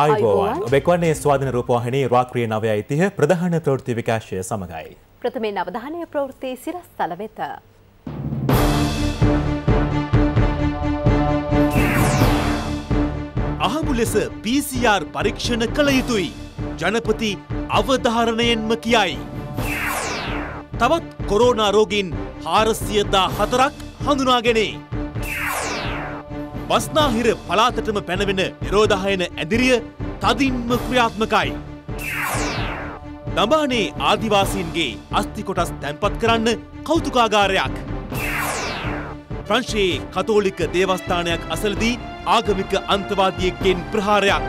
අයිබෝවන් බෙක්වන්නේ ස්වාධන රූපවාහනේ රාක්‍රිය නවය යිතිහ ප්‍රධාන ප්‍රෘති විකාශය සමඟයි. ප්‍රථමෙන් අවධානය ප්‍රවෘත්ති සිරස් තල වෙත. අහමු ලෙස PCR පරීක්ෂණ කළ යුතුයි. ජනපති අවධාරණයෙන්ම කියයි. තවත් කොරෝනා රෝගීන් හාරසියදා හතරක් හඳුනාගෙනේ. මස්නාහිර පලාතටම පැනවෙන නිරෝධායන ඇදිරිය තදින්ම ක්‍රියාත්මකයි. දඹානේ ආදිවාසීන්ගේ අස්ති කොටස් තැන්පත් කරන්න කෞතුකාගාරයක්. ප්‍රංශයේ කතෝලික දේවස්ථානයක් අසලදී ආගමික අන්තවාදියෙක්ගෙන් ප්‍රහාරයක්.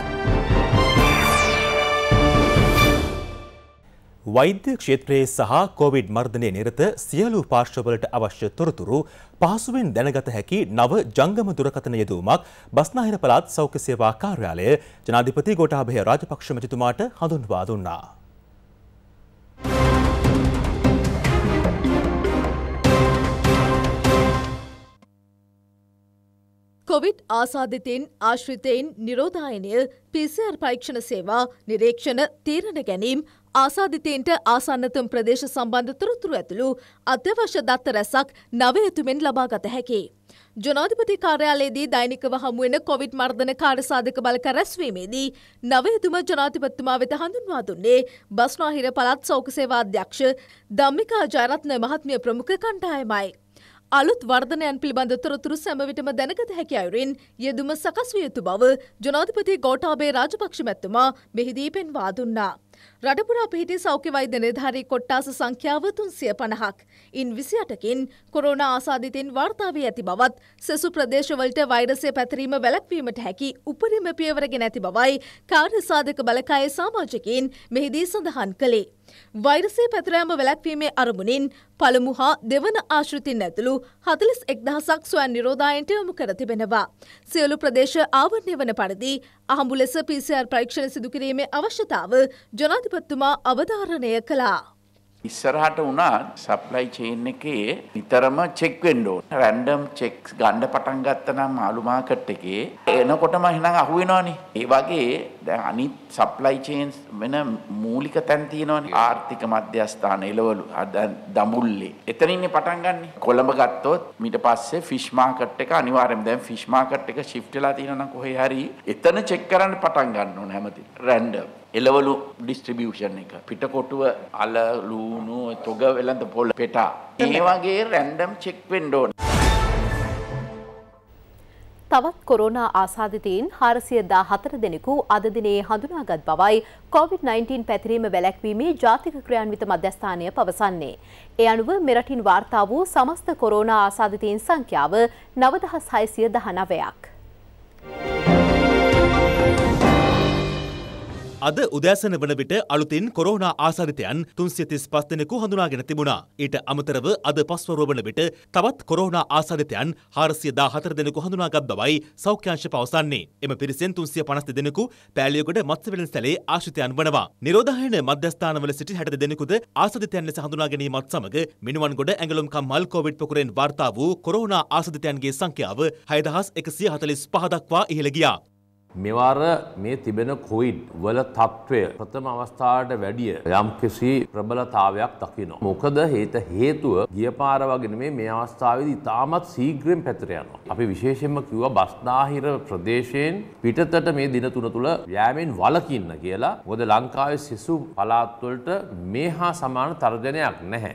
වෛද්‍ය ක්ෂේත්‍රයේ සහ කොවිඩ් මර්ධනය නිරත සියලු පාර්ශ්වවලට අවශ්‍ය තොරතුරු පහසුවෙන් දැනගත හැකි නව ජංගම දුරකථන යෙදවීමක් බස්නාහිර පළාත් සෞඛ්‍ය සේවා කාර්යාලය ජනාධිපති ගෝඨාභය රාජපක්ෂ මැතිතුමාට හඳුන්වා දුන්නා. කොවිට් ආසාධිතයින් ආශ්‍රිතයින් නිරෝධායනය පිසිර් පරීක්ෂණ සේවා නිරීක්ෂණ තීරණ ගැනීම් ආසාධිතයන්ට ආසන්නතම් ප්‍රදේශ සම්බන්ධ තොරතුරු ඇතුළු අත්‍යවශ්‍ය දත්ත රැසක් නවයතුමෙන් ලබාගත හැකි. ජනාධිපති කාර්යාලයේදී දෛනිකව හමුවෙන කොවිඩ් මර්ධන කාර්යසාධක බලක රැස්වීමේදී නවයතුම ජනාධිපතිතුමා වෙත හඳුන්වා දුන්නේ බස්නාහිර පළත් සෞඛ සේවා අධ්‍යක්ෂ ධම්මිකා ජයරත්න මහත්මිය ප්‍රමුඛ කණ්ඩායමයි. අලුත් වර්ධනයන් පිළිබඳ තොරතුරු සැමවිටම දැනගත හැකි අයුරින් යෙදුම සකස් විය යුතු බව ජනාධිපති ගෝඨාභය රාජපක්ෂ මැතිතුමා මෙහිදී පෙන්වා දුන්නා. රටපුරා පිහිටි සෞඛ්‍ය වෛද්‍ය නිලධාරී කොට්ටාස සංඛ්‍යාව තුන්සිය පණහක්. ඉන් විසි අටකින් කොරෝණ ආසාධිතෙන් වාර්තාාවී ඇති බවත් සෙසු ප්‍රදේශවලට වෛරසය පැතරීම වැලක්වීමට හැකි උපරිම පියවරගෙන ඇති බවයි කාර්ය සාධක බලකාය සාමාජකින් මෙහිදී සඳහන් කළේ. වෛරසය පැතරෑම වැලැක්වීමේ අරමුණින් පළමු හා දෙවන ආශෘතින් ඇතුළු හතලිස් එක්දහසක් ස්වයන් නිරෝධායන්ට යොමු කර තිබෙනවා. සියලු ප්‍රදේශ ආවරණය වන පරිදි අහඹු ලෙස PCR පරීක්ෂණ සිදුකිරීමේ අවශ්‍යතාව ජනාධිපතිතුමා අවධාරණය කළා. ඉස්සරහට වුණා සප්ලයි චේන් එකේ නිතරම චෙක් වෙන්න ඕන. රෑන්ඩම් චෙක්ස් ගන්න පටන් ගත්තනම් ආලු මාකට් එකේ එනකොටම එහෙනම් අහු වෙනවනේ. ඒ වගේ දැන් අනිත් සප්ලයි චේන්ස් වෙන මූලික තැන් තියෙනවනේ. ආර්ථික මධ්‍යස්ථාන එළවලු දැන් දඹුල්ලේ. එතනින්නේ පටන් ගන්නෙ. කොළඹ ගත්තොත් ඊට පස්සේ ෆිෂ් මාකට් එක අනිවාර්යයෙන්ම දැන් ෆිෂ් මාකට් එක shift වෙලා තියෙනවා නම් කොහේ හරි එතන චෙක් කරන්න පටන් ගන්න ඕන හැමතිස්සෙම. රෑන්ඩම් එළවලු ඩිස්ට්‍රිබියුෂන් එක පිටකොටුව අල ලූණු තොග වෙළඳ පොළ පෙටා ඒ වගේ රැන්ඩම් චෙක් වෙන්න ඕන තවත් කොරෝනා ආසාධිතීන් හාරසිය දා හතර දෙනෙකු අද දිනේ හඳුනාගත් බවයි COොVID-19 පැතිරීම වැලැක්වීමේ ජාතික ක්‍රියාන්විත මධ්‍යස්ථානය පවසන්නේ. ඒ අනුව මෙරටින් වාර්තා වූ සමස්ත කොරෝනා ආසාධිතීන් සංඛ්‍යාව නවදහස් හයිසිය දහනවයක්. අද උදෑසන වන විට අලුතින් කොරෝනා ආසරිතයන් තුන්සිය තිස් පස් දෙනෙකු හඳුනාගෙන තිබුණා. ඊට අමතරව අද පස්වරුව වන විට තවත් කොරෝනා ආසරිතයන් හාරසිය දා හතර දෙනෙකු හඳුනාගත් බවයි සෞඛ්‍යංශ පවසන්නේ. එම පිරිසෙන් තුන්සිය පනස් දෙනෙකු පෑලියගොඩ මත්ස්‍යවලන් සැලේ ආශ්‍රිතයන් වනවා. නිරෝධායන මධ්‍යස්ථානවල සිටි හැට දෙනෙකුද ආසදිතයන් ලෙස හඳුනා ගැනීමත් සමග මිනුවන්ගොඩ ඇඟලුම් කම්මල් කොවිඩ් පොකුරෙන් වාර්තා වූ කොරෝනා ආසදිතයන්ගේ සංඛ්‍යාව හයදහස් එකසිය හතලිස් පහදක්වා ඉහළ ගියා. මෙවර මේ තිබෙන කොයිඩ් වල තත්ත්වය ප්‍රථම අවස්ථාවට වැඩිය යම් කිසි ප්‍රබලතාවයක් දකිනවා. මොකද හේත හේතුව ගියපාර වගේ නෙමේ මේ අවස්ථාවේදී ඉතාමත් ශීඝ්‍රයෙන් පැතර යනවා. අපි විශේෂයෙන්ම කිව්වා බස්නාහිර ප්‍රදේශයෙන් පිටතට මේ දින තුන තුල යෑමෙන් වළකින්න කියලා. මොකද ලංකාවේ සිසු පළාත් වලට මේ හා සමාන තර්ජනයක් නැහැ.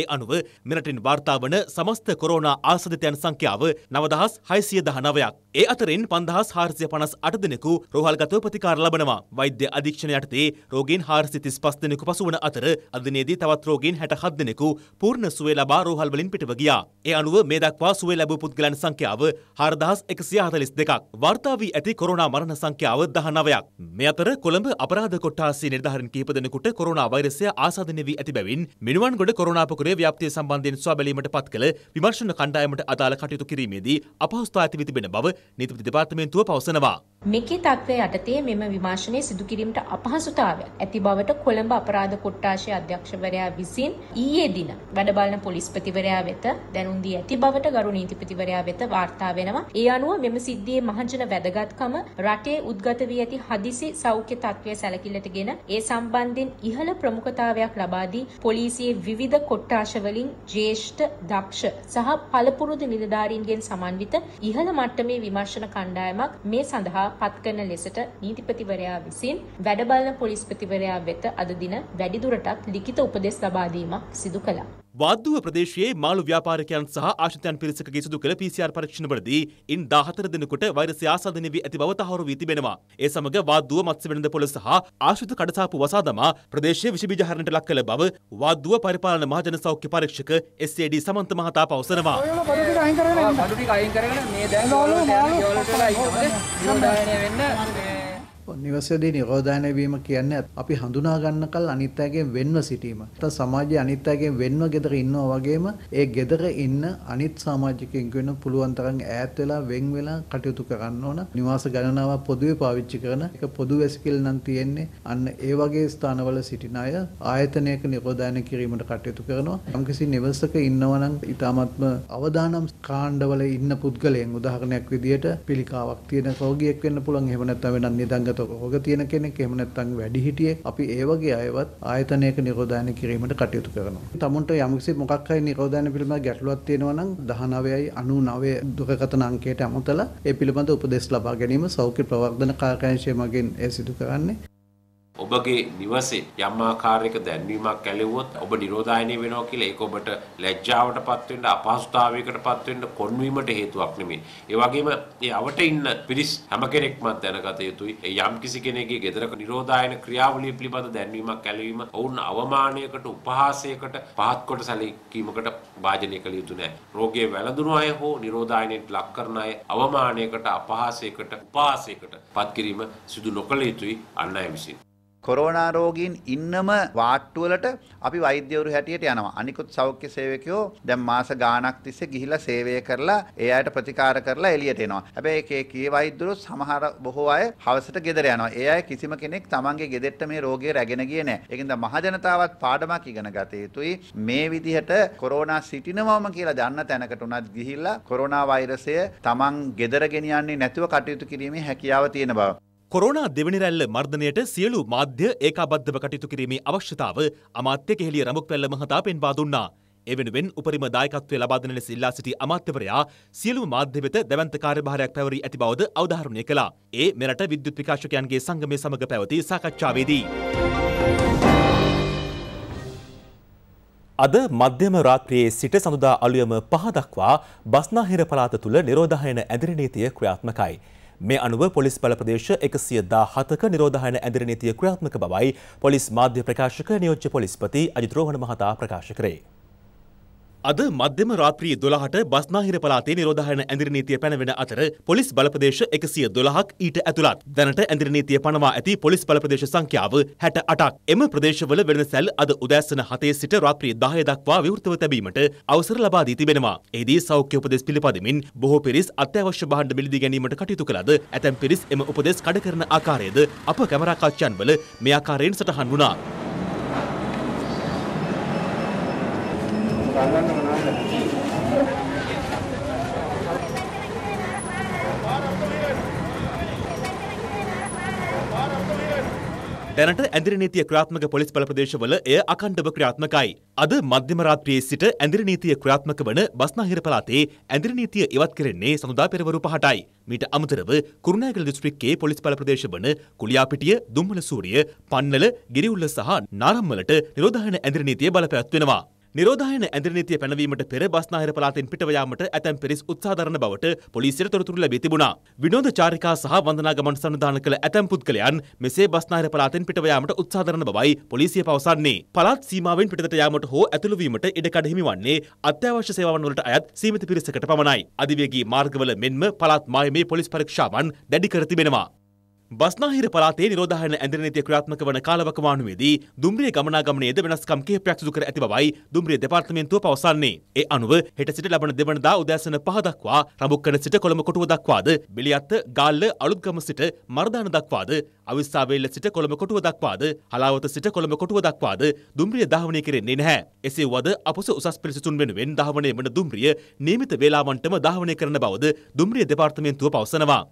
ඒ අනුව මෙරටින් වාර්තා වන සමස්ත කොරෝනා ආසධිතයන් සංඛ්‍යාව නවදහස් හයිසිය දහනවයක්. ඒ අතරින් පන්දහස් හාරසිය පනස් අට දෙනෙකු රෝහල්ගතව ප්‍රතිකාර ලබනවා. වෛද්‍ය අධීක්ෂණ යටතේ රෝගීන් හාරසි තිස් පස් දෙනෙකු පසුවන අතර අදනේදී තවත් රෝගීන් හැට හත් දෙනෙකු පූර්ණ සුවේ ලබා රෝහල් වලින් පිටව ගියා. ඒ අනුව මේ දක්වා සුවේ ලැබූ පුද්ගලයන් සංඛ්‍යාව හාරදහස් එකසිය හතලිස් දෙකක්. වාර්තා වී ඇති කොරෝනා මරණ සංඛ්‍යාව දහනවයක්. මේ අතර කොළඹ අපරාධ කොට්ටාසී නිර්ධාරණ කිහිප දෙනෙකුට කොරෝනා වෛරසය ආසාදනය වී ඇති බැවින් මිනුවන් ගොඩ කොරෝනා කුරේ ව්‍යාප්තිය සම්බන්ධයෙන් සොයා බැලීමට පත් කළ විමර්ශන කණ්ඩායමට අදාළ කටයුතු කිරීමේදී අපහසුතා ඇති වී තිබෙන බව නීති දෙපාර්තමේන්තුව පවසනවා. මෙකී තත්ත්වය යටතේ මෙම විමර්ශනය සිදු කිරීමට අපහසුතාවය ඇති බවට කොළඹ අපරාධ කොට්ටාශය අධ්‍යක්ෂවරයා විසින් ඊයේ දින වැඩබලන පොලිස්පතිවරයා වෙත දැනුම් දී ඇති බවට ගරු නීතිපතිවරයා වෙත වාර්තා වෙනවා. ඒ අනුව මෙම සිද්ධියේ මහජන වැදගත්කම රටේ උද්ගත වී ඇති හදිසි සෞඛ්‍ය තත්ත්වය සැලකිල්ලට ගෙන ඒ සම්බන්ධයෙන් ඉහළ ප්‍රමුඛතාවයක් ලබා දී පොලිසියේ විවිධ කොට්ටාශ ප්‍රකාශවලින් ජ්‍යේෂ්ඨ දක්ෂ සහ පළපුරුදු නිලධාරීන්ගෙන් සමන්විත ඉහළ මට්ටමේ විමර්ශන කණ්ඩායමක් මේ සඳහා පත්කරන ලෙසට නීතිපතිවරයා විසින් වැඩබලන පොලිස්පතිවරයා වෙත අද දින වැඩිදුරටත් ලිඛිත උපදෙස් ලබා දීමක් සිදු කළා. වාදුව ප්‍රදේශයේ මාළු ව්‍යාපාරිකයන් සහ ආශ්‍රිතයන් පිරිසකගේ සිදු කළ PCR පරීක්ෂණවලදී ඉන් 14 දිනකට වෛරසය ආසාදනය වී ඇති බව තහවුරු වී තිබෙනවා. ඒ සමග වාදුව මත්ස්‍ය වෙළඳ පොළ සහ ආශ්‍රිත කඩසාපු වසා දමා ප්‍රදේශයේ විෂ බීජ හරණයට ලක් කළ බව වාදුව පරිපාලන මහජන සෞඛ්‍ය පරීක්ෂක SAD සමන්ත මහතා පවසනවා. බඩු ටික අයින් කරගෙන මේ දැන් මාළු මාළු වලට ඉන්න නිරෝධායනය වෙන්න නිවසේදී නිරෝධායනය වීම කියන්නේ අපි හඳුනා ගන්නකල් අනිත් අයගෙන් වෙන්ව සිටීම. තත් සමාජයේ අනිත් අයගෙන් වෙන්ව ගෙදර ඉන්නවා වගේම ඒ ගෙදර ඉන්න අනිත් සමාජිකයින්ක වෙන පුළුවන් තරම් ඈත් වෙලා වෙන් වෙලා කටයුතු කරන්න ඕන. නිවාස ගණනාවක් පොදුවේ පාවිච්චි කරන එක පොදු වැසිකිලි නම් තියෙන්නේ. අන්න ඒ වගේ ස්ථානවල සිටින අය ආයතනයක නිරෝධායනය කිරීමට කටයුතු කරනවා. යම්කිසි නිවසක ඉන්නවා නම් ඊටාත්ම අවදානම් කාණ්ඩවල ඉන්න පුද්ගලයන් උදාහරණයක් විදියට පිළිකාවක් තියෙන රෝගියෙක් වෙන්න පුළුවන්. එහෙම නැත්නම් වෙනත් නිදංග හොඳට රෝග තියෙන කෙනෙක් එහෙම නැත්නම් වැඩිහිටියෙක් අපි ඒ වගේ අයවත් ආයතනයක නිරෝධායන කිරීමට කටයුතු කරනවා. තමුන්ට යම්කිසි මොකක් හරි නිරෝධායන පිළිබඳ ගැටලුවක් තියෙනවා නම් 19.99 දුරකථන අංකයට අමතලා ඒ පිළිබඳ උපදෙස් ලබා ගැනීම සෞඛ්‍ය ප්‍රවර්ධන කාර්යාංශය මගින් ඒ සිදු කරන්නේ. ඔබගේ නිවසේ යම් ආකාරයක දැන්වීමක් ඇලෙවුවොත් ඔබ නිරෝධායනය වෙනවා කියලා ඒක ඔබට ලැජ්ජාවට පත්වෙන්න අපහසුතාවයකට පත්වෙන්න කොන්වීමට හේතුවක් නෙමෙයි. ඒ වගේම ඒ අවට ඉන්න පිරිස් හැම කෙනෙක්ම දැනගත යුතුයි. යම් කිසි කෙනෙකුගේ ගෙදරක නිරෝධායන ක්‍රියාවලිය පිළිබඳ දැන්වීමක් ඇලවීම ඔවුන් අවමානයකට උපහාසයකට පහත් කොට සැලකීමකට වාජනය කළ යුතු නැහැ. රෝගයේ වැළඳුණු අය හෝ නිරෝධායනයට ලක් කරන අය අවමානයකට අපහාසයකට උපහාසයකට පත් කිරීම සිදු නොකළ යුතුයි අන් අය විසින්. කොරෝනා රෝගීන් ඉන්නම වාට්ටුවලට අපි වෛද්‍යවරු හැටියට යනවා. අනිකුත් සෞඛ්‍ය සේවකයෝ දැන් මාස ගාණක් තිස්සේ ගිහිලා සේවය කරලා ඒ අයට ප්‍රතිකාර කරලා එළියට එනවා. හැබැයි ඒකේ කී වෛද්‍යවරු සමහර බොහෝ අය හවසට ගෙදර යනවා. ඒ අය කිසිම කෙනෙක් තමන්ගේ ගෙදෙට්ට මේ රෝගය රැගෙන ගියේ නැහැ. ඒකින්ද මහජනතාවත් පාඩමක් ඉගෙන ගත යුතුයි. මේ විදිහට කොරෝනා සිටිනවම කියලා දන්න තැනකට උනත් ගිහිල්ලා කොරෝනා වෛරසය තමන් ගෙදර ගෙනියන්නේ නැතුව කටයුතු කිරීමේ හැකියාව තියෙන බව කොරෝනා දෙවනිරැල්ල මර්ධනයට සියලු මාධ්‍ය ඒකාබද්ධව කටයුතු කිරීමේ අවශ්‍යතාව අමාත්‍ය කෙහෙලිය රමුක්වැල්ල මහතා පෙන්වා දුන්නා. එවෙනුවෙන් උපරිම දායකත්වය ලබාදන ලෙස ඉල්ලා සිටි අමාත්‍යවරයා සියලු මාධ්‍ය වෙත දැවන්ත කාර්යභාරයක් පැවරී ඇති බවද අවධාරණය කළා. ඒ මෙරට විද්‍යුත් විකාශකයන්ගේ සංගමය සමග පැවති සාකච්ඡාවේදී. අද මධ්‍යම රාත්‍රියේ සිට සඳුදා අලුයම පහ දක්වා බස්නාහිර පළාත තුළ නිරෝධායන ඇදිරි නීතිය ක්‍රියාත්මකයි. මේ අනුව පොලිස් බල ප්‍රදේශ එකසිය දා හතක නිරෝධහන ඇදිර නීතිය ක්‍රියාත්මක බවයි පොලිස් මාධ්‍ය ප්‍රකාශක නියෝජ්‍ය පොලිස්පති අජිත රෝහණ මහතා ප්‍රකාශ කරේ. අද මධ්‍යම රාත්‍රී දොළහට බස්නාහිර පලාතේ නිරෝධහන ඇඳිරනීතිය පැනවෙන අතර පොලිස් බලපදේශ එකසිය දොළහක් ඊට ඇතුළත් දැනට ඇඳිරනීතිය පනවා ඇති පොලිස් බලපදේශ සංඛ්‍යාව හැට අටක් එම ප්‍රදේශවල වෙන සැල් අද උදෑසන හතේ සිට රාත්‍රී දාහය දක්වා විවෘතව තැබීමට අවසර ලබා දී තිබෙනවා. එහිදී සෞඛ්‍ය උපදෙස් පිළිපදමින් බොහෝ පිරිස් අත්‍යවශ්‍ය භාණ්ඩ මිලදී ගැනීමට කටයුතු කළද ඇතැම් පිරිස් එම උපදෙස් කඩ කරන ආකාරයද අප කැමරා කච්චයන්වල මේ ආකාරයෙන් සටහන් වුණා. ගන්න මොනවද? දැනට ඇඳිරි නීතිය ක්‍රියාත්මක පොලිස් බල ප්‍රදේශවල එය අඛණ්ඩව ක්‍රියාත්මකයි. අද මධ්‍යම රාත්‍රියේ සිට ඇඳිරි නීතිය ක්‍රියාත්මක වන බස්නාහිර පළාතේ ඇඳිරි නීතිය ඉවත් කෙරෙන්නේ සඳුදා පෙරවරු 5ටයි. මීට අමතරව කුරුණෑගල දිස්ත්‍රික්කයේ පොලිස් බල ප්‍රදේශ වන කුලියාපිටිය, දුම්මල සූරිය, පන්නල, ගිරිඋල්ල සහ නාරම්මලට නිරෝධායන ඇඳිරි නීතිය බලපෑත් වෙනවා. නිරෝධායන ඇඳරි නීතිය පැනවීමට පෙර බස්නාහිර පළාතෙන් පිටව යාමට ඇතැම් පිරිස් උත්සාහ දරන බවට පොලිසියට තොරතුරු ලැබී තිබුණා. විනෝද චාරිකා සහ වන්දනා ගමන් සන්නිධාන කළ ඇතැම් පුද්ගලයන් මෙසේ බස්නාහිර පළාතෙන් පිටව යාමට උත්සාහ දරන බවයි පොලිසිය පවසන්නේ. පළාත් සීමාවෙන් පිටතට යාමට හෝ ඇතුළු වීමට ඉඩකඩ හිමිවන්නේ අත්‍යවශ්‍ය සේවාවන් වලට අයත් සීමිත පිරිසකට පමණයි. අධිවේගී මාර්ගවල මෙන්ම පළාත් මායමේ පොලිස් පරීක්ෂාවන් දැඩි කර තිබෙනවා. බස්නාහිර පළාතේ නිරෝධායන ඇඳිර නීතිය ක්‍රියාත්මක වන කාලවකවානුවේදී දුම්රිය ගමනාගමනයේද වෙනස්කම් කිහිපයක් සිදු කර ඇති බවයි දුම්රිය දෙපාර්තමේන්තුව පවසන්නේ. ඒ අනුව හෙට සිට ලබන දෙවනදා උදෑසන 5 දක්වා රඹුක්කන සිට කොළඹ කොටුව දක්වාද බෙලියත් ගාල්ල අලුත්ගම සිට මර්දාන දක්වාද අවිස්සාවේල්ල සිට කොළඹ කොටුව දක්වාද හලාවත සිට කොළඹ කොටුව දක්වාද දුම්රිය ධාවනය කෙරෙන්නේ නැහැ. එසේ වද අපොස උසස් පෙළ සිසුන් වෙනුවෙන් ධාවනය වන දුම්රිය නියමිත වේලාවන්ටම ධාවනය කරන බවද දුම්රිය දෙපාර්තමේන්තුව පවසනවා.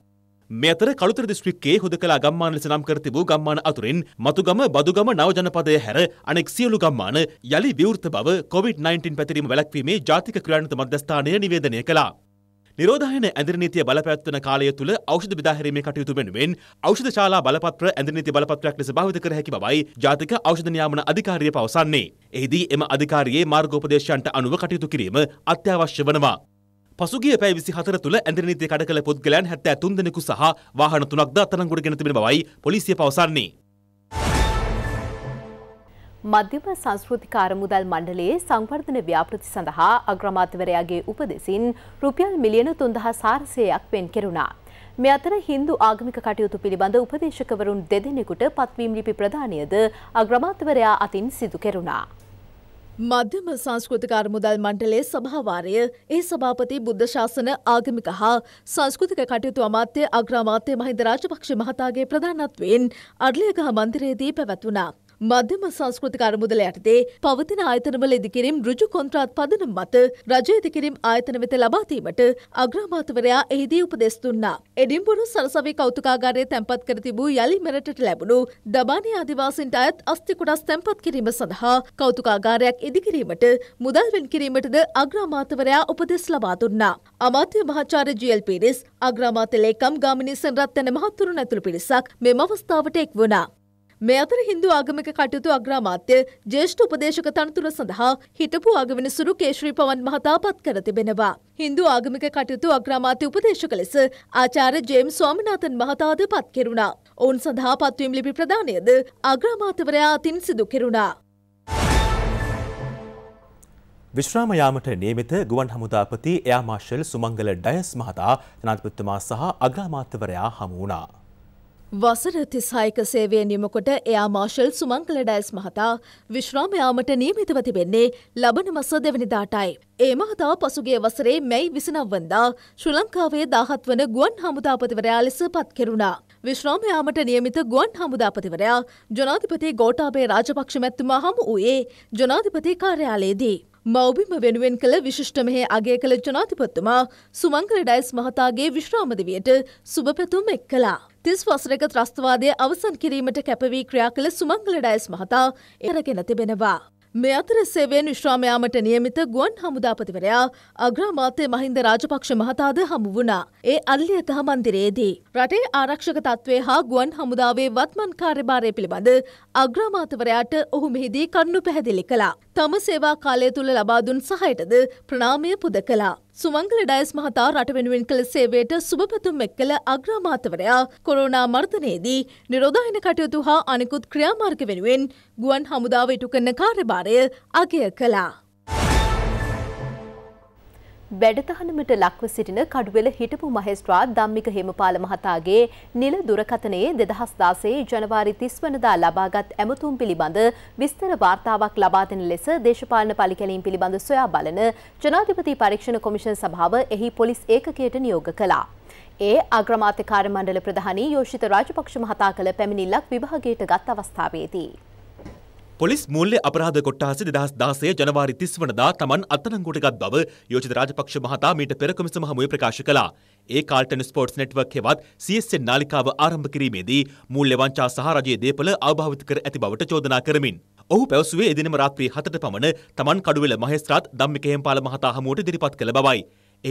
මේ අතර කළුතර දිස්ත්‍රික්කයේ හුදකලා ගම්මාන ලෙස නම් කර තිබූ ගම්මාන අතුරින් මතුගම බදුගම නව ජනපදය හැර අනෙක් සියලු ගම්මාන යලි විවෘත බව COVID-19 පැතිරීම වැළැක්වීමේ ජාතික ක්‍රියාන්විත මධ්‍යස්ථානය නිවේදනය කළා. නිරෝධායන ඇඳිරි නීතිය බලපැත්වන කාලය තුළ ඖෂධ බෙදාහැරීමේ කටයුතු වෙනුවෙන් ඖෂධ ශාලා බලපත්‍ර ඇඳිරි නීති බලපත්‍රයක් ලෙස භාවිත කර හැකි බවයි ජාතික ඖෂධ නියාමන අධිකාරිය පවසන්නේ. එෙහිදී එම අධිකාරියේ මාර්ගෝපදේශයන්ට අනුව කටයුතු කිරීම අත්‍යවශ්‍ය වනවා. පසුගිය පැය 24 තුළ ඇඳෙන නීතිය කඩ කළ පුද්ගලයන් 73 දෙනෙකු සහ වාහන 3ක් ද අත්අඩංගුවට ගෙන තිබෙන බවයි පොලිසිය පවසන්නේ. මධ්‍යම සංස්කෘතික අරමුදල් මණ්ඩලයේ සංවර්ධන ව්‍යාපෘති සඳහා අග්‍රාමාත්‍යවරයාගේ උපදෙසින් රුපියල් මිලියන 3400ක් වෙන් කෙරුණා. මේ අතර Hindu ආගමික කටයුතු පිළිබඳ උපදේශකවරුන් දෙදෙනෙකුට පත්වීම් ලිපි ප්‍රදානයද අග්‍රාමාත්‍යවරයා අතින් සිදු කෙරුණා. මධ්‍යම සංස්කෘතික අරමුදල් මණ්ඩලයේ සභාවාරය ඒ සභාපති බුද්ධ ශාසන ආගමික හා සංස්කෘතික කටයුතු අමාත්‍ය අග්‍රාමාත්‍ය මහින්ද රාජපක්ෂ මහතාගේ ප්‍රධානත්වයෙන් අඩලියගහ මන්දිරයේදී පැවැත්වුණා. මධ්‍යම සංස්කෘතික අරමුදල යටතේ පවතින ආයතනවල ඉදිකිරීම් ඍජු කොන්ත්‍රාත් පදනම් මත රජය ඉදිකිරීම් ආයතන වෙත ලබා දීමට අග්‍රාමාත්‍යවරයා එහිදී උපදෙස් දුන්නා. එඩින්බරු සරසවි කෞතුකාගාරයේ තැන්පත් කර තිබූ යලි මෙරටට ලැබුණු දබානි ආදිවාසීන්ට අයත් අස්ති කුඩස් තැන්පත් කිරීම සඳහා කෞතුකාගාරයක් ඉදිකිරීමට මුදල් වෙන් කිරීමටද අග්‍රාමාත්‍යවරයා උපදෙස් ලබා දුන්නා. අමාත්‍ය මහාචාර්ය ජීඑල් පිරිස් අග්‍රාමාත්‍ය ලේකම් ගාමිණී සෙන්රත්න මහතුරුන් ඇතුළු පිරිසක් මෙම අවස්ථාවට එක් වුණා. මේ අතර හින්දු ආගමික කටයුතු අග්‍රාමාත්‍ය ජේෂ්ඨ උපදේශක තනතුර සඳහා හිටපු අගවිනිසුරු කේශ්‍රී පවන් මහතා පත් කර තිබෙනවා. හින්දු ආගමික කටයුතු අග්‍රාමාත්‍ය උපදේශක ලෙස ආචාර්ය ජේම්ස් ස්වාමිනාథන් මහතාද පත් කෙරුණා. ඔවුන් සඳහා පත්වීම් ලිපි ප්‍රදානයද අග්‍රාමාත්‍යවරයා අතින් සිදු කෙරුණා. විශ්‍රාම යාමට නියමිත ගුවන් හමුදාපති එයා මාර්ෂල් සුමංගල ඩයස් මහතා ජනාධිපතිතුමා සහ අග්‍රාමාත්‍යවරයා හමු වුණා. වසර තිස්හායක සේවය නිමකොට එයා මාශල් සුමංකල ඩයිස් මහතා විශ්‍රාමයාමට නියමිතව තිබෙන්නේ ලබන මස දෙවනිදාටයි. ඒ මහතා පසුගේ වසරේ මැයි විසිනව්වන්දා ශ්‍ර ලංකාවේ දාහත් වන ගුවන් හමුදාපතිවරයා ලෙස පත් කෙරුණා. විශ්‍රාමයාමට නියමිත ගුවන් හමුදාපතිවරයා ජනාධිපති ගෝටාබේ රාජපක්ෂ මැත්තුමා හමු වූයේ ජනාධිපති කාර්යාලයේදී. මවබිම වෙනුවෙන් කළ විශිෂ්ටමහේ අගේ කළ ජනාතිපත්තුමා සුමංකර ඩයිස් මහතාගේ විශ්‍රාමදිවයට සුභපැතුම් එක් කලා. තිස් වසරක ත්‍රස්තවාදය අවසන් කිරීමට කැපවී ක්‍රියා කළ සුමංගල ඩයිස් මහතා එරගෙන තිබෙනවා. මේ අතර සෙවෙන් විශ්‍රාමයාමට නියමිත ගුවන් හමුදාපතිවරයා අග්‍රාමාත්‍ය මහින්ද රාජපක්ෂ මහතාද හමු වුණා. ඒ අල්ලියක මන්දිරයේදී. රටේ ආරක්ෂක තත්ත්වය හා ගුවන් හමුදාවේ වත්මන් කාර්යභාරය පිළිබඳ අග්‍රාමාත්‍යවරයාට ඔහු මෙහිදී කරුණු පැහැදිලි කළා. තම සේවා කාලය තුළ ලබාදුන් සහයටද ප්‍රනාමය පුද කළා. සුමංගල ඩයස් මහතා රට වෙනුවෙන් කළ සේවයට සුභපැතුම් එක් කළ අග්‍රාමාතවරයා කොරෝනා මර්ධනයේදී නිරෝධායන කටයුතු හා අනෙකුත් ක්‍රියාමාර්ග වෙනුවෙන් ගුවන් හමුදාව ඉටු කරන කාර්යභාරය අගය කළා. වැඩතහනමට ලක්ව සිටින කඩුවෙල හිටපු මහෙස්ත්‍රාත් ධම්මික හෙමපාල මහතාගේ නිල දුරකථනයේ දෙදහස් දාසේ ජනවාරි තිස් වනදා ලබාගත් ඇමතුම් පිළිබඳ විස්තර වාර්තාවක් ලබාදෙන ලෙස දේශපාලන පලිකැලීම් පිළිබඳ සොයා බලන ජනාධිපති පරීක්ෂණ කොමිෂන් සභාව එහි පොලිස් ඒකකයට නියෝග කළා. ඒ අග්‍රමාත්‍යකාර මණ්ඩල ප්‍රධානී යෝෂිත රාජපක්ෂ මහතා කළ පැමිණිල්ලක් විභාගයට ගත් අවස්ථාවේදී. පොලිස් මූල්‍ය අපරාධ කොට්ටාස දෙදහස් දාසය ජනවාරි තිස් වනදා තමන් අත්තනංගොටගත් බව යෝජිත රාජපක්ෂ මහතා මීට පෙරකමිසම හමුවේ ප්‍රකාශ කළා. ඒ කාල්ටන ස්පෝට්ස් නෙට්වර්ක් හෙවත් CSN නාලිකාව ආරම්භ කිරීමේදී මූල්‍ය වංචා සහ රජයේ දේපල අවභාවිත කර ඇති බවට චෝදනා කරමින්. ඔහු පැවසුවේ එදිනම රාත්‍රී හතට පමණ තමන් කඩුවෙල මහේස්ත්‍රාත් ධම්මිකහේම්පාල මහතා හමුවට ඉදිරිපත් කළ බවයි.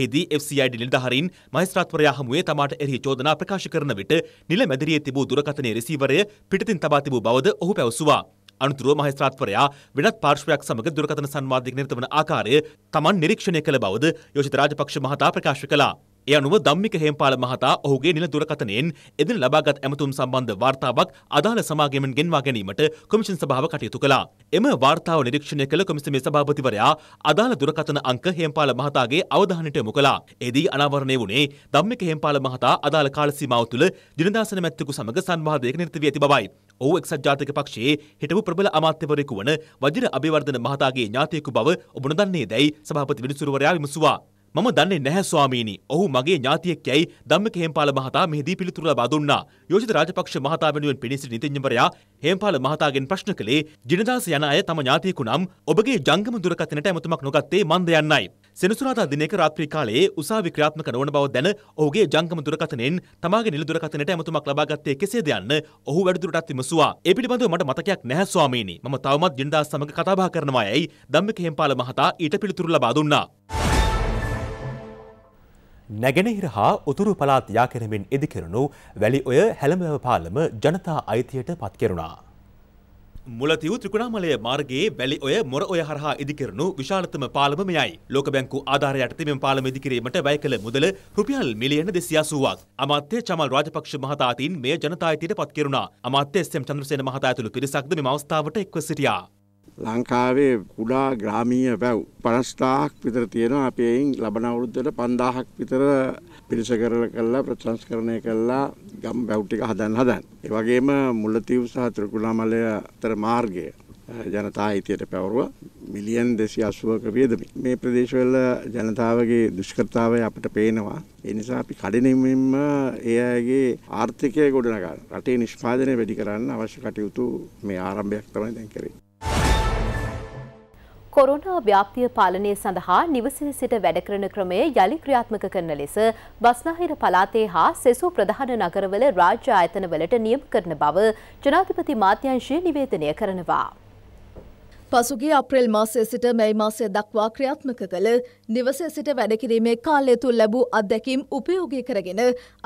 එහිදී FCID නිලධාරීන් මහේස්ත්‍රාත්වරයා හමුවේ තමාට එරෙහි චෝදනා ප්‍රකාශ කරන විට නිල මැදිරියේ තිබූ දුරකථනයේ රිසීවරය පිටතින් තබා තිබූ බවද ඔහු පැවසුවා. අනතුරුව මහේස්ත්‍රාත්වරයා වෙනත් පාර්ශ්වයක් සමග දුරකථන සංවාදයක නිරත වන ආකාරය තමන් නිරීක්ෂණය කළ බවද යෝෂිත රාජපක්ෂ මහතා ප්‍රකාශ කළා. ඒ අනුව ධම්මික හේම්පාල මහතා ඔහුගේ නිල දුරකථනයෙන් එදින ලබාගත් ඇමතුම් සම්බන්ධ වාර්තාවක් අදාළ සමාගමෙන් ගෙන්වා ගැනීමට කොමිෂන් සභාව කටයුතු කළා. එම වාර්තාව නිරීක්ෂණය කළ කොමිසමේ සභාපතිවරයා අදාළ දුරකථන අංක හේම්පාල මහතාගේ අවධානයට යොමු කළා. එදී අනාවරණය වුණේ ධම්මික හේම්පාල මහතා අදාළ කාල සීමාව තුළ දිනදාසන මැතිකු සමග සංවාදයක නිරත වී ඇති බවයි. ඔහු එක්සත් ජාතික පක්ෂයේ හිටපු ප්‍රබල අමාත්‍යවරයෙකු වන වජිර අබිවර්ධන මහතාගේ ඥාතියෙකු බව ඔබ නොදන්නේ දැයි සභාපති විනිසුරුවරයා විමසුවා. මම දන්නේ නැහැ ස්වාමීනි. ඔහු මගේ ඥාතියෙක් යයි ධම්මික හේම්පාල මහතා මෙහිදී පිළිතුරු ලබා දුන්නා. යෝජිත රාජපක්ෂ මහතා වෙනුවෙන් පෙනී සිටි නීතිඥවරයා හේම්පාල මහතාගෙන් ප්‍රශ්න කළේ ජිනදාස යන අය තම ඥාතියෙකු නම් ඔබගේ ජංගම දුරකථනට ඇමතුමක් නොගත්තේ මන්ද යන්නයි. සෙනසුරාදා දිනයක රාත්‍රී කාලයේ උසාවි ක්‍රියාත්මක නොවන බව දැන ඔහුගේ ජංගම දුරකථනයෙන් තමාගේ නිල දුරකථනයට ඇමතුමක් ලබා ගත්තේ කෙසේද යන්න ඔහු වැඩිදුරටත් විමසුවා. ඒ පිළිබඳව මට මතකයක් නැහැ ස්වාමීනි. මම තවමත් ජිනදාස සමග කතා බහ කරනවා යයි ධම්මික හේම්පාල මහතා ඊට පිළිතුරු ලබා දුන්නා. නැගෙනහිර හා උතුරු පළාත් යාකරමින් ඉදිකරනු වැලි ඔය හැළඹව පාලම ජනතා අයිතියට පත් කෙරුණා. මුලතිව් ත්‍රිකුණාමලය මාර්ගයේ වැලි ඔය මොර ඔය හරහා ඉදිකරනු විශාලතම පාලම මෙයයි. ලෝක බැංකු ආධාරය යටතේ මෙම පාලම ඉදිකිරීමට වැය කළ මුදල රුපියල් මිලියන 280ක්. අමාත්‍ය චමල් රාජපක්ෂ මහතා අතින් මෙය ජනතා අයිතියට පත් කෙරුණා. අමාත්‍ය එස්.එම්. චන්ද්‍රසේන මහතා ඇතුළු පිරිසක්ද මෙම අවස්ථාවට එක්ව සිටියා. ලංකාවේ කුඩා ග්‍රාමීය වැව් පනස්ථාහක් විතර තියෙනවා අපි එයින් ලබන අවුරුද්දට 5000ක් විතර පිරිසකරල කළා ප්‍රතිසංස්කරණය කළා ගම් වැව් ටික හදන්න හදන. ඒ වගේම මුල්ලතිව් සහ ත්‍රිකුණාමලය අතර මාර්ගය ජනතා හිතයට පැවරුව මිලියන් දෙසි අසුවක වියදමි. මේ ප්‍රදේශවල ජනතාවගේ දුෂ්කරතාවය අපට පේනවා. එනිසා අපි කඩිනමින්ම ඒ අයගේ ආර්ථිකය ගොඩනගන්න රටේ නිෂ්පාදනය වැඩි කරන්න අවශ්‍ය කටයුතු මේ ආරම්භයක් තමයි දැන් කරේ. කොරෝනා ව්‍යාප්තිය පාලනය සඳහා නිවසේ සිට වැඩ කරන ක්‍රමය යළි ක්‍රියාත්මක කරන ලෙස බස්නාහිර පළාතේ හා සෙසු ප්‍රධාන නගරවල රාජ්‍ය ආයතනවලට නියම කරන බව ජනාධිපති මාත්‍යංශය නිවේදනය කරනවා. පසුගේ අප්‍රේල් මාසය සිට මැයි මාසය දක්වා ක්‍රියාත්මක කළ නිවසේ සිට වැඩකිරීමේ කාලය තුළ ලැබූ අත්දැකීම් උපයෝගී කරගෙන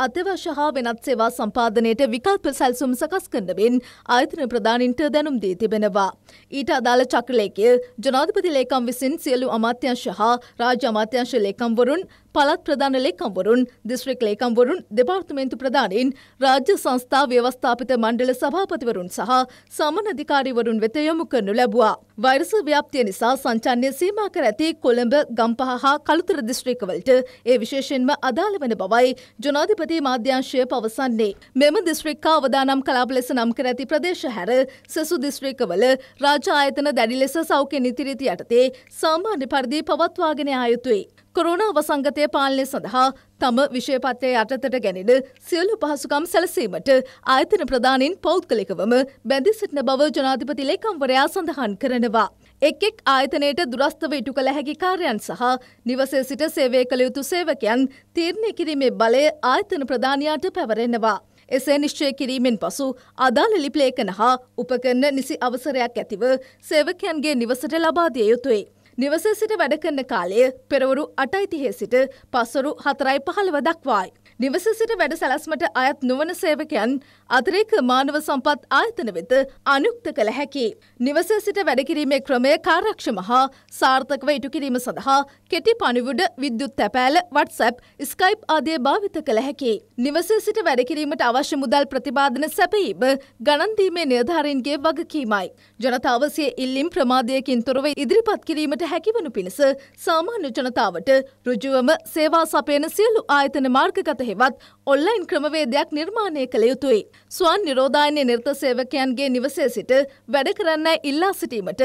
අත්‍යවශ්‍ය හා වෙනත් සේවා සම්පාදනයට විකල්ප සැල්සුම් සකස් කරන බෙන් ආයතන ප්‍රධානින්ට දැනුම් දී තිබෙනවා. ඊට අදාළ චක්‍රලේකය ජනාධිපති ලේකම් විසින් සියලු අමාත්‍යංශ හා රාජ්‍ය අමාත්‍යංශ ලේකම්වරුන් පළත් ප්‍රධාන ලේකම්වරුන් දිස්ත්‍රික් ලේකම්වරුන් දෙපාර්තමේන්තු ප්‍රධානීන් රාජ්‍ය සංස්ථා ව්‍යවස්ථාපිත මණ්ඩල සභාපතිවරුන් සහ සමන අධිකාරිවරුන් වෙත යොමු කරනු ලැබුවා. වෛරස ව්‍යාප්තිය නිසා සංචාරණය සීමා කර ඇති කොළඹ ගම්පහ හා කළුතර දිස්ත්‍රික්කවලට ඒ විශේෂයෙන්ම අදාළ වන බවයි ජනාධිපති මාධ්‍යංශය පවසන්නේ. මෙම දිස්ත්‍රික්ක අවදානම් කලාප ලෙස නම් කර ඇති ප්‍රදේශ හැර සෙසු දිස්ත්‍රික්කවල රාජ ආයතන දැඩි ලෙස සෞඛ්‍ය නිතිරීති යටතේ සාමාන්‍ය පරිදි පවත්වාගෙන ආයුතුයි. කොරුණ අවසංගතය පාලනය සඳහා තම විෂයපත්වය යටතට ගැනෙන සියලු පහසුකම් සැලසීමට ආයතන ප්‍රධානින් පෞද්ගලිකවම බැඳි සිටින බව ජනාධිපති ලේකම්වරයා සඳහන් කරනවා. එක් එක් ආයතනයට දුරස්ථව ඉටු කළ හැකි කාර්යයන් සහ නිවසේ සිට සේවය කළ යුතු සේවකයන් තීරණය කිරීමේ බලය ආයතන ප්‍රධානයාට පැවරෙනවා. එසේ නිශ්චය කිරීමෙන් පසු අදාළ ලිපිලේඛන හා උපකරණ නිසි අවසරයක් ඇතිව සේවකයන්ගේ නිවසට ලබා දිය යුතුයි. නිවස සිට වැඩ කරන කාලය පෙරවරු අටයිතිහය සිට පස්වරු හතරයි පහළව දක්වායි. නිවස සිට වැඩ සැලැස්මට අයත් නොවන සේවකයන් අතිරේක මානව සම්පත් ආයතන වෙත අනුක්ත කළ හැකි. නිවස සිට වැඩකිරීමේ ක්‍රමය කාරක්ෂම හා සාර්ථකව ඉටු කිරීම සඳහා කෙටි පණිවුඩ විද්‍යුත් තැපෑල WhatsApp, Skype ආදිය භාවිත කළ හැකි. නිවස සිට වැඩකිරීමට අවශ්‍ය මුදල් ප්‍රතිපාදන සැපයීම ගණන්දීමේ නිර්ධාරීන්ගේ වගකීමයි. ජනතාවසේ ඉල්ලිම් ප්‍රමාදයකින් තොරව ඉදිරිපත් කිරීමට හැකිවනු පිණිස සාමාන්‍ය ජනතාවට ඍජුවම සේවා සපයන සියලු ආයතන මාර්ගගත හෙවත් ඔන්ලයින් ක්‍රමවේදයක් නිර්මාණය කළ යුතුයි. ස්වන් නිරෝධායනය නිර්ත සේවකයන්ගේ නිවසේ සිට වැඩ කරන්න ඉල්ලා සිටීමට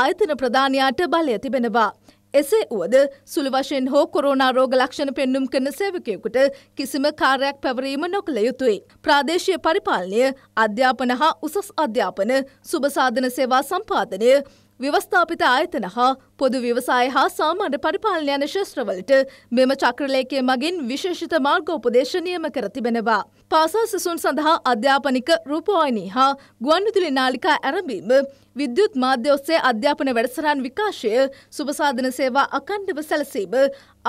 ආයතන ප්‍රධානයාට බලය තිබෙනවා. එසේ වුවද සුළු වශයෙන් හෝ කොරෝනා රෝග ලක්ෂණ පෙන්නුම් කරන සේවකයෙකුට කිසිම කාර්යයක් පැවරීම නොකළ යුතුයි. ප්‍රාදේශීය පරිපාලනය, අධ්‍යාපන හා උසස් අධ්‍යාපන, සුබ සාධන සේවා සම්පාදනය, ව්‍යවස්ථාපිත ආයතන හා පොදු ව්‍යවසාය හා සාමාන්‍ය පරිපාලන යන ශස්ත්‍රවලට මෙම චක්‍රලේඛය මගින් විශේෂිත මාර්ගෝපදේශ නියම කර තිබෙනවා. පාසල් සිසුන් සඳහා අධ්‍යාපනික රූපවාහිනී හා ගුවන්විදුලි නාලිකා ඇරඹීම, විද්‍යුත් මාධ්‍ය ඔස්සේ අධ්‍යාපන වැඩසටහන් විකාශය, සුබසාධන සේවා අඛණ්ඩව සැලසීම,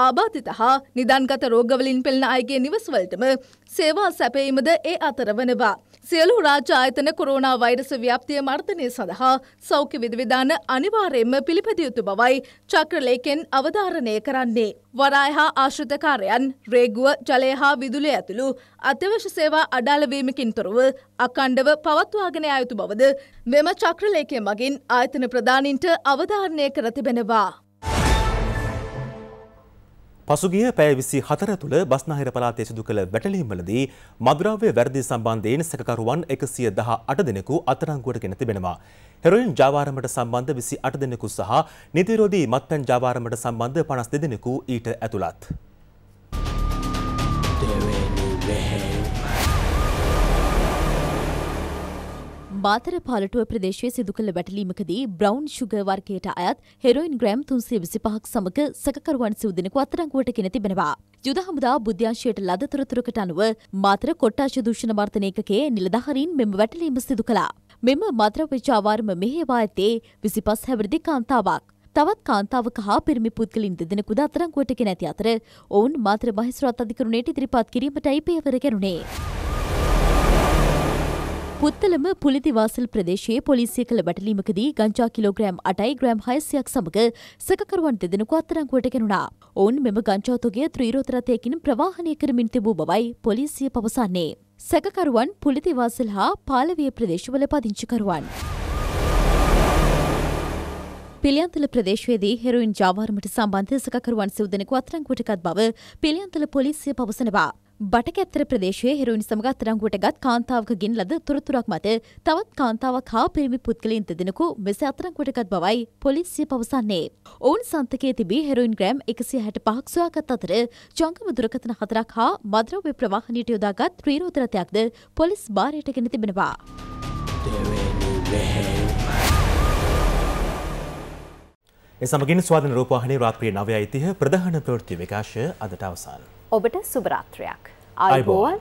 ආබාධිත හා නිදන්ගත රෝගවලින් පෙළෙන අයගේ නිවස්වලටම සේවා සැපයීමද ඒ අතර වනවා. සියලු රාජ්‍ය ආයතන කොරෝනා වෛරස ව්‍යාප්තිය මර්ධනය සඳහා සෞඛ්‍ය විධවිධාන අනිවාර්යයෙන්ම පිළිපැදිය යුතු බවයි චක්‍රලේකෙන් අවධාරණය කරන්නේ. වරාය හා ආශ්‍රිතකාරයන්, රේගුව, ජලය හා විදුලිය ඇතුළු අත්‍යවශ්‍ය සේවා අඩාල වීමකින් තොරව අඛණ්ඩව පවත්වාගෙන යා යුතු බවද මෙම චක්‍රලේඛය මගින් ආයතන ප්‍රධානීන්ට අවධාරණය කර තිබෙනවා. පසුගිය පැය විසි හතර තුළ බස්නාහිර පලාතේ සිදු කළ වැටලීම්වලදී මදුරාවය වැරදි සම්බන්ධයෙන් සැකකරුවන් එකසිය දහ අට දෙනෙකු අතරංගුවට ගෙන තිබෙනවා. හෙරොයින් ජාවාරමට සම්බන්ධ විසි අට දෙනෙකු සහ නිතිරෝධී මත්පැන් ජාවාරමට සම්බන්ධ පනස් දෙදෙනෙකු ඊට ඇතුළත්. බාතර පාලටුව ප්‍රදේශය සිදු කළ වැටලීමකදී බ්‍රවන්් ශුග වර්ගයට අයත් හෙරොයින් ග්‍රෑම් තුන්සේ විසි පහක් සමග සැකරුවන් සිවදිනකු අත්තරංගුවට කෙන තිබෙනවා. යුද හමුදා බුද්‍යංශයට ලද තොරතුරකට අනුව මාතර කොට්ටාශ දූෂණ වර්තනයකගේ නිලධහරින් මෙම වැටලීම සිදු කළා. මෙම මත්‍රපචාවාර්ම මෙහෙවා ඇතේ විසිපස් හැවරදි කාන්තාවක්. තවත් කාන්තාවක හා පිරිමි පුද්ගලින් දෙදෙනෙකුද අතරංගුවටක නැති අතර ඔවුන් මාත්‍ර මහිස්රත් අධිකරුණයට ඉදිරිපත් කිරීමටයි පේවර කරුණේ. පුත්තලම පුලිදිවාසල් ප්‍රදේශයේ පොලිසිය කළ බැටලීමකදී ගංජා කිලෝග්‍රෑම් 8යි ග්‍රෑම් 600ක් සමග සැකකරුවන් දෙදෙනෙකු අත්අඩංගුවට ගෙනුණා. ඔවුන් මෙම ගංජා තොගය ත්‍රිරෝද රථයකින් ප්‍රවාහනය කරමින් තිබූ බවයි පොලිසිය පවසන්නේ. සැකකරුවන් පුලිදිවාසල් හා පාලවිය ප්‍රදේශවල පදිංචිකරුවන්. පිළියන්තල ප්‍රදේශයේදී හෙරුයින් ජාවාරමට සම්බන්ධ සකකරුවන් සිව් දෙනෙකු අත්අඩංගුවට ගත් බව පිළියන්තල පොලිසිය පවසනවා. බටකැත්තර ප්‍රදේශයේ හෙරුයින් සමග අත්තරංගුවට ගත් කාන්තාවකගින් ලද තොරතුරක් මත තවත් කාන්තාවක් හා පිරිමි පුද්ගලයින් දෙදෙනෙකු මෙස අත්තරංගුවටගත් බවයි පොලිසිය පවසන්නේ. ඔවුන් සන්තකයේ තිබී හෙරුයින් ග්‍රෑම් එකසිය හැට පහක් සොයාගත් අතර ජංගම දුරකථන හතරක් හා මද්‍රව්‍ය ප්‍රවාහනයට යොදාගත් ත්‍රීරෝධරතයක්ද පොලිස් භාරයට ගෙන තිබෙනවා. එසමගින් ස්වාධන රූපවාහනේ රාත්‍රිය නවයයිතිහ ප්‍රධාන ප්‍රවෘත්ති විකාශය අදට අවසාන. ඔබට සුභරාත්‍රයක්. ආයිබෝවන්.